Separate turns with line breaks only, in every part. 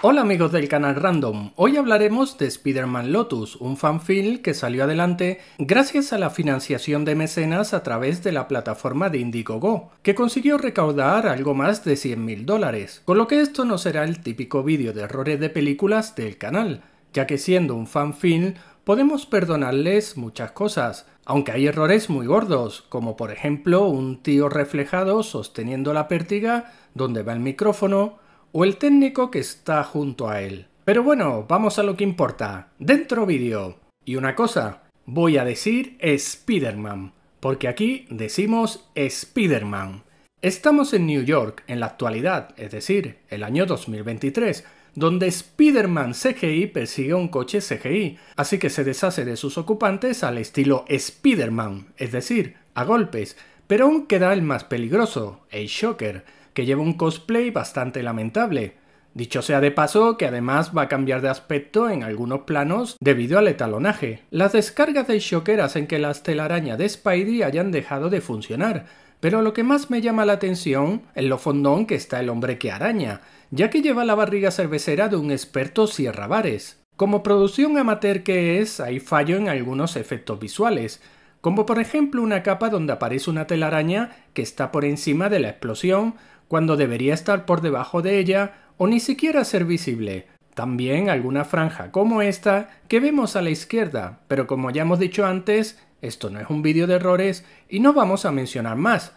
Hola amigos del canal Random, hoy hablaremos de Spider-Man Lotus, un fanfilm que salió adelante gracias a la financiación de mecenas a través de la plataforma de Indiegogo, que consiguió recaudar algo más de 100 mil dólares, con lo que esto no será el típico vídeo de errores de películas del canal, ya que siendo un fanfilm podemos perdonarles muchas cosas, aunque hay errores muy gordos, como por ejemplo un tío reflejado sosteniendo la pértiga donde va el micrófono, o el técnico que está junto a él. Pero bueno, vamos a lo que importa. Dentro vídeo. Y una cosa, voy a decir Spider-Man, porque aquí decimos Spider-Man. Estamos en New York en la actualidad, es decir, el año 2023, donde Spider-Man CGI persigue un coche CGI, así que se deshace de sus ocupantes al estilo Spider-Man, es decir, a golpes, pero aún queda el más peligroso, el Shocker, que lleva un cosplay bastante lamentable. Dicho sea de paso que además va a cambiar de aspecto en algunos planos debido al etalonaje. Las descargas de Shocker en que las telarañas de Spidey hayan dejado de funcionar, pero lo que más me llama la atención es lo fondón que está el hombre que araña, ya que lleva la barriga cervecera de un experto Sierra Bares. Como producción amateur que es, hay fallo en algunos efectos visuales, como por ejemplo una capa donde aparece una telaraña que está por encima de la explosión cuando debería estar por debajo de ella o ni siquiera ser visible. También alguna franja como esta que vemos a la izquierda, pero como ya hemos dicho antes, esto no es un vídeo de errores y no vamos a mencionar más.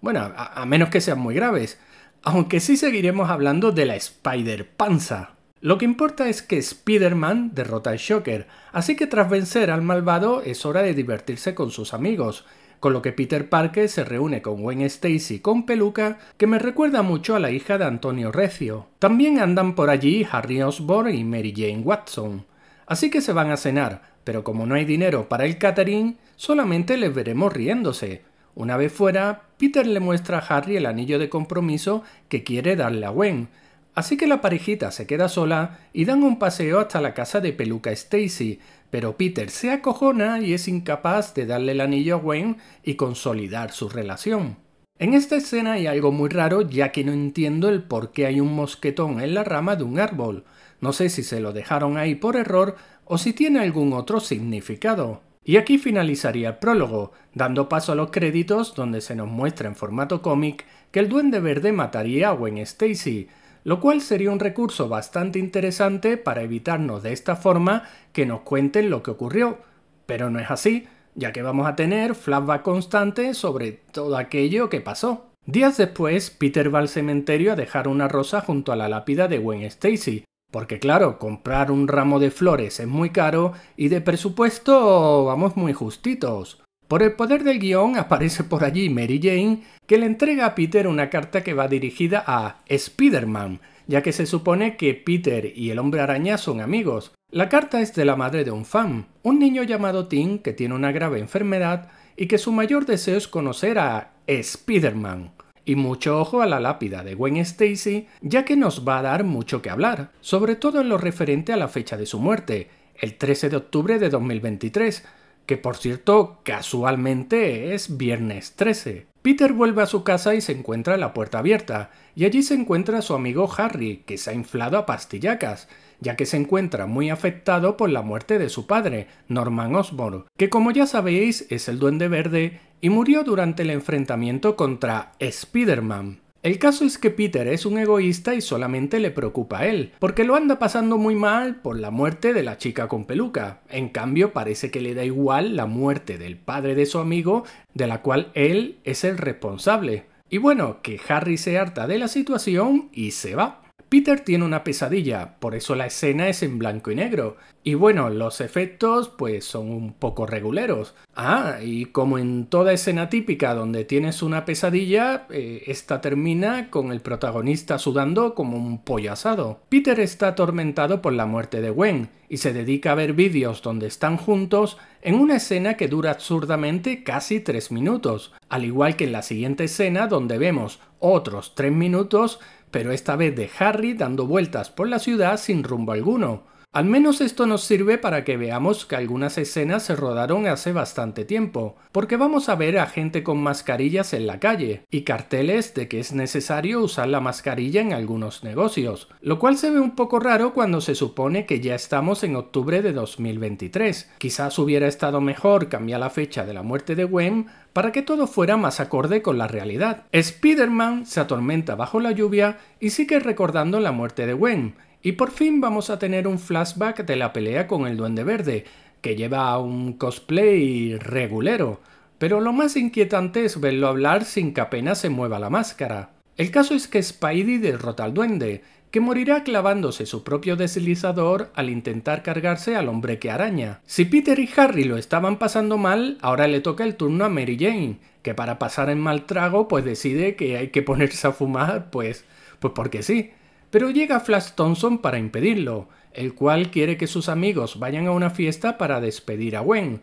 Bueno, a, a menos que sean muy graves. Aunque sí seguiremos hablando de la Spider Panza. Lo que importa es que Spider-Man derrota a Shocker, así que tras vencer al malvado es hora de divertirse con sus amigos, con lo que Peter Parker se reúne con Gwen Stacy con peluca, que me recuerda mucho a la hija de Antonio Recio. También andan por allí Harry Osborn y Mary Jane Watson. Así que se van a cenar, pero como no hay dinero para el catering, solamente les veremos riéndose. Una vez fuera, Peter le muestra a Harry el anillo de compromiso que quiere darle a Gwen, Así que la parejita se queda sola y dan un paseo hasta la casa de peluca Stacy, pero Peter se acojona y es incapaz de darle el anillo a Wayne y consolidar su relación. En esta escena hay algo muy raro ya que no entiendo el por qué hay un mosquetón en la rama de un árbol. No sé si se lo dejaron ahí por error o si tiene algún otro significado. Y aquí finalizaría el prólogo, dando paso a los créditos donde se nos muestra en formato cómic que el duende verde mataría a Gwen Stacy, lo cual sería un recurso bastante interesante para evitarnos de esta forma que nos cuenten lo que ocurrió, pero no es así, ya que vamos a tener flashback constante sobre todo aquello que pasó. Días después, Peter va al cementerio a dejar una rosa junto a la lápida de Gwen Stacy, porque claro, comprar un ramo de flores es muy caro y de presupuesto vamos muy justitos. Por el poder del guión aparece por allí Mary Jane, que le entrega a Peter una carta que va dirigida a Spider-Man, ya que se supone que Peter y el hombre araña son amigos. La carta es de la madre de un fan, un niño llamado Tim que tiene una grave enfermedad y que su mayor deseo es conocer a Spider-Man. Y mucho ojo a la lápida de Gwen Stacy, ya que nos va a dar mucho que hablar, sobre todo en lo referente a la fecha de su muerte, el 13 de octubre de 2023, que por cierto casualmente es viernes 13. Peter vuelve a su casa y se encuentra la puerta abierta, y allí se encuentra a su amigo Harry, que se ha inflado a pastillacas, ya que se encuentra muy afectado por la muerte de su padre, Norman Osborn, que como ya sabéis es el duende verde y murió durante el enfrentamiento contra Spider-Man. El caso es que Peter es un egoísta y solamente le preocupa a él, porque lo anda pasando muy mal por la muerte de la chica con peluca. En cambio, parece que le da igual la muerte del padre de su amigo, de la cual él es el responsable. Y bueno, que Harry se harta de la situación y se va. Peter tiene una pesadilla, por eso la escena es en blanco y negro. Y bueno, los efectos pues son un poco reguleros. Ah, y como en toda escena típica donde tienes una pesadilla, eh, esta termina con el protagonista sudando como un pollo asado. Peter está atormentado por la muerte de Gwen y se dedica a ver vídeos donde están juntos en una escena que dura absurdamente casi 3 minutos, al igual que en la siguiente escena donde vemos otros 3 minutos pero esta vez de Harry dando vueltas por la ciudad sin rumbo alguno. Al menos esto nos sirve para que veamos que algunas escenas se rodaron hace bastante tiempo, porque vamos a ver a gente con mascarillas en la calle y carteles de que es necesario usar la mascarilla en algunos negocios, lo cual se ve un poco raro cuando se supone que ya estamos en octubre de 2023. Quizás hubiera estado mejor cambiar la fecha de la muerte de Gwen para que todo fuera más acorde con la realidad. Spider-Man se atormenta bajo la lluvia y sigue recordando la muerte de Gwen, y por fin vamos a tener un flashback de la pelea con el Duende Verde, que lleva un cosplay regulero, pero lo más inquietante es verlo hablar sin que apenas se mueva la máscara. El caso es que Spidey derrota al duende, que morirá clavándose su propio deslizador al intentar cargarse al hombre que araña. Si Peter y Harry lo estaban pasando mal, ahora le toca el turno a Mary Jane, que para pasar en mal trago pues decide que hay que ponerse a fumar pues, pues porque sí pero llega Flash Thompson para impedirlo, el cual quiere que sus amigos vayan a una fiesta para despedir a Gwen.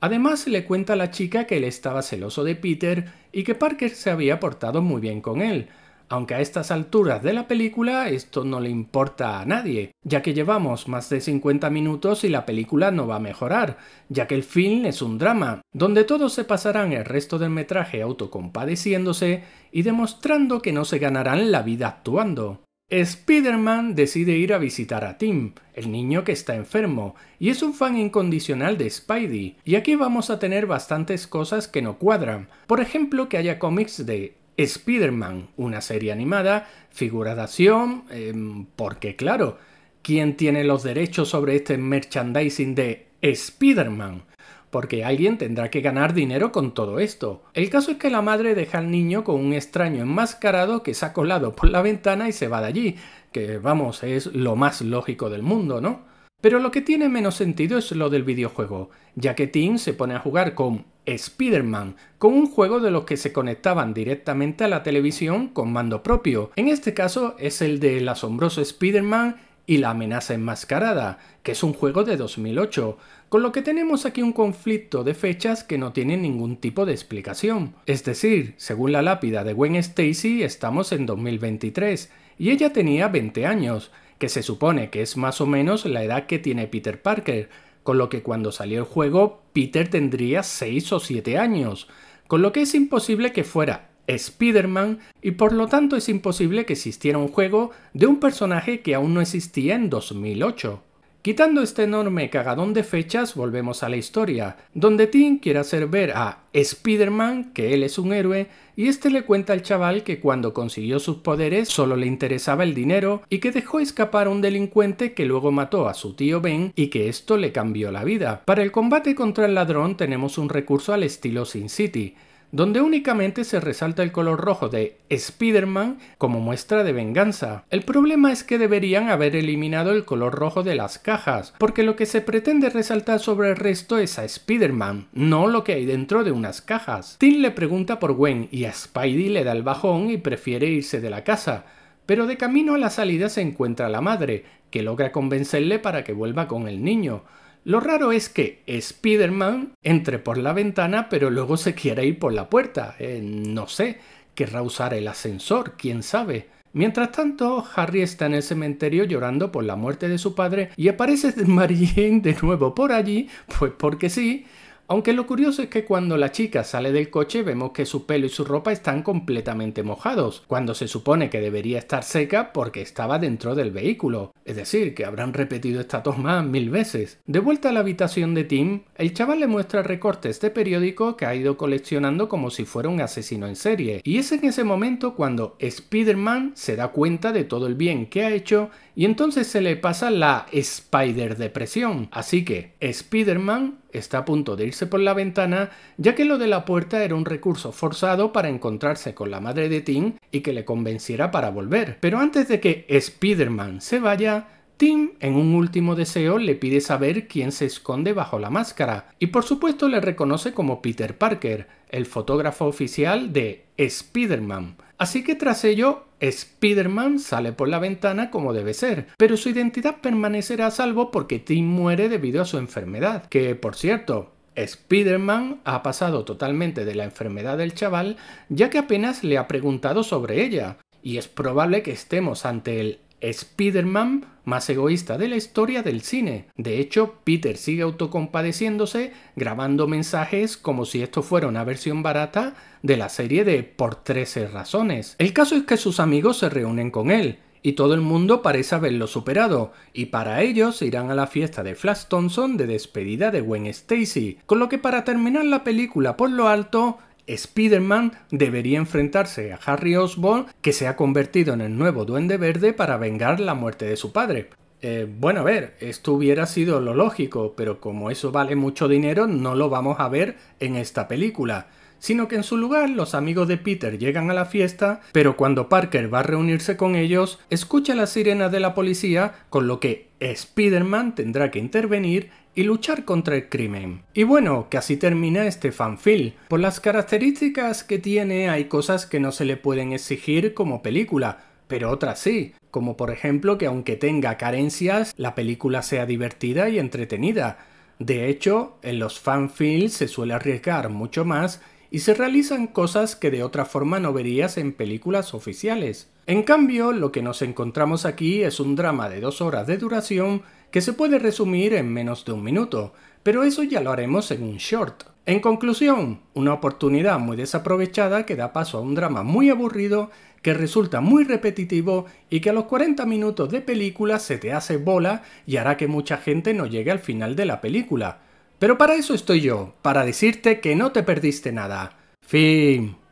Además le cuenta a la chica que él estaba celoso de Peter y que Parker se había portado muy bien con él, aunque a estas alturas de la película esto no le importa a nadie, ya que llevamos más de 50 minutos y la película no va a mejorar, ya que el film es un drama, donde todos se pasarán el resto del metraje autocompadeciéndose y demostrando que no se ganarán la vida actuando. Spider-Man decide ir a visitar a Tim, el niño que está enfermo, y es un fan incondicional de Spidey, y aquí vamos a tener bastantes cosas que no cuadran, por ejemplo que haya cómics de Spider-Man, una serie animada, figura de acción, em, porque claro, ¿quién tiene los derechos sobre este merchandising de Spider-Man? porque alguien tendrá que ganar dinero con todo esto. El caso es que la madre deja al niño con un extraño enmascarado que se ha colado por la ventana y se va de allí, que vamos, es lo más lógico del mundo, ¿no? Pero lo que tiene menos sentido es lo del videojuego, ya que Tim se pone a jugar con Spider-Man, con un juego de los que se conectaban directamente a la televisión con mando propio. En este caso es el del asombroso Spider-Man y La amenaza enmascarada, que es un juego de 2008, con lo que tenemos aquí un conflicto de fechas que no tiene ningún tipo de explicación. Es decir, según la lápida de Gwen Stacy estamos en 2023 y ella tenía 20 años, que se supone que es más o menos la edad que tiene Peter Parker, con lo que cuando salió el juego Peter tendría 6 o 7 años, con lo que es imposible que fuera Spider-Man y por lo tanto es imposible que existiera un juego de un personaje que aún no existía en 2008. Quitando este enorme cagadón de fechas, volvemos a la historia, donde Tim quiere hacer ver a Spider-Man que él es un héroe y este le cuenta al chaval que cuando consiguió sus poderes solo le interesaba el dinero y que dejó escapar a un delincuente que luego mató a su tío Ben y que esto le cambió la vida. Para el combate contra el ladrón tenemos un recurso al estilo Sin City, donde únicamente se resalta el color rojo de Spider-Man como muestra de venganza. El problema es que deberían haber eliminado el color rojo de las cajas, porque lo que se pretende resaltar sobre el resto es a Spider-Man, no lo que hay dentro de unas cajas. Tim le pregunta por Gwen y a Spidey le da el bajón y prefiere irse de la casa, pero de camino a la salida se encuentra la madre, que logra convencerle para que vuelva con el niño. Lo raro es que Spider-Man entre por la ventana pero luego se quiere ir por la puerta. Eh, no sé, querrá usar el ascensor, quién sabe. Mientras tanto, Harry está en el cementerio llorando por la muerte de su padre y aparece Mary de nuevo por allí, pues porque sí, aunque lo curioso es que cuando la chica sale del coche vemos que su pelo y su ropa están completamente mojados, cuando se supone que debería estar seca porque estaba dentro del vehículo. Es decir, que habrán repetido esta toma mil veces. De vuelta a la habitación de Tim, el chaval le muestra recortes de periódico que ha ido coleccionando como si fuera un asesino en serie. Y es en ese momento cuando Spider-Man se da cuenta de todo el bien que ha hecho y entonces se le pasa la Spider Depresión. Así que Spider-Man está a punto de irse por la ventana, ya que lo de la puerta era un recurso forzado para encontrarse con la madre de Tim y que le convenciera para volver. Pero antes de que Spider-Man se vaya, Tim, en un último deseo, le pide saber quién se esconde bajo la máscara, y por supuesto le reconoce como Peter Parker, el fotógrafo oficial de Spider-Man, Así que tras ello, Spider-Man sale por la ventana como debe ser, pero su identidad permanecerá a salvo porque Tim muere debido a su enfermedad, que por cierto, Spider-Man ha pasado totalmente de la enfermedad del chaval ya que apenas le ha preguntado sobre ella, y es probable que estemos ante el Spider-Man más egoísta de la historia del cine. De hecho, Peter sigue autocompadeciéndose grabando mensajes como si esto fuera una versión barata de la serie de Por 13 razones. El caso es que sus amigos se reúnen con él y todo el mundo parece haberlo superado, y para ellos irán a la fiesta de Flash Thompson de despedida de Gwen Stacy, con lo que para terminar la película por lo alto, Spider-Man debería enfrentarse a Harry Osborn, que se ha convertido en el nuevo Duende Verde para vengar la muerte de su padre. Eh, bueno, a ver, esto hubiera sido lo lógico, pero como eso vale mucho dinero, no lo vamos a ver en esta película sino que en su lugar los amigos de Peter llegan a la fiesta, pero cuando Parker va a reunirse con ellos, escucha la sirena de la policía, con lo que Spider-Man tendrá que intervenir y luchar contra el crimen. Y bueno, que así termina este fanfil. Por las características que tiene hay cosas que no se le pueden exigir como película, pero otras sí, como por ejemplo que aunque tenga carencias, la película sea divertida y entretenida. De hecho, en los fanfilms se suele arriesgar mucho más y se realizan cosas que de otra forma no verías en películas oficiales. En cambio, lo que nos encontramos aquí es un drama de dos horas de duración que se puede resumir en menos de un minuto, pero eso ya lo haremos en un short. En conclusión, una oportunidad muy desaprovechada que da paso a un drama muy aburrido que resulta muy repetitivo y que a los 40 minutos de película se te hace bola y hará que mucha gente no llegue al final de la película. Pero para eso estoy yo, para decirte que no te perdiste nada. Fin.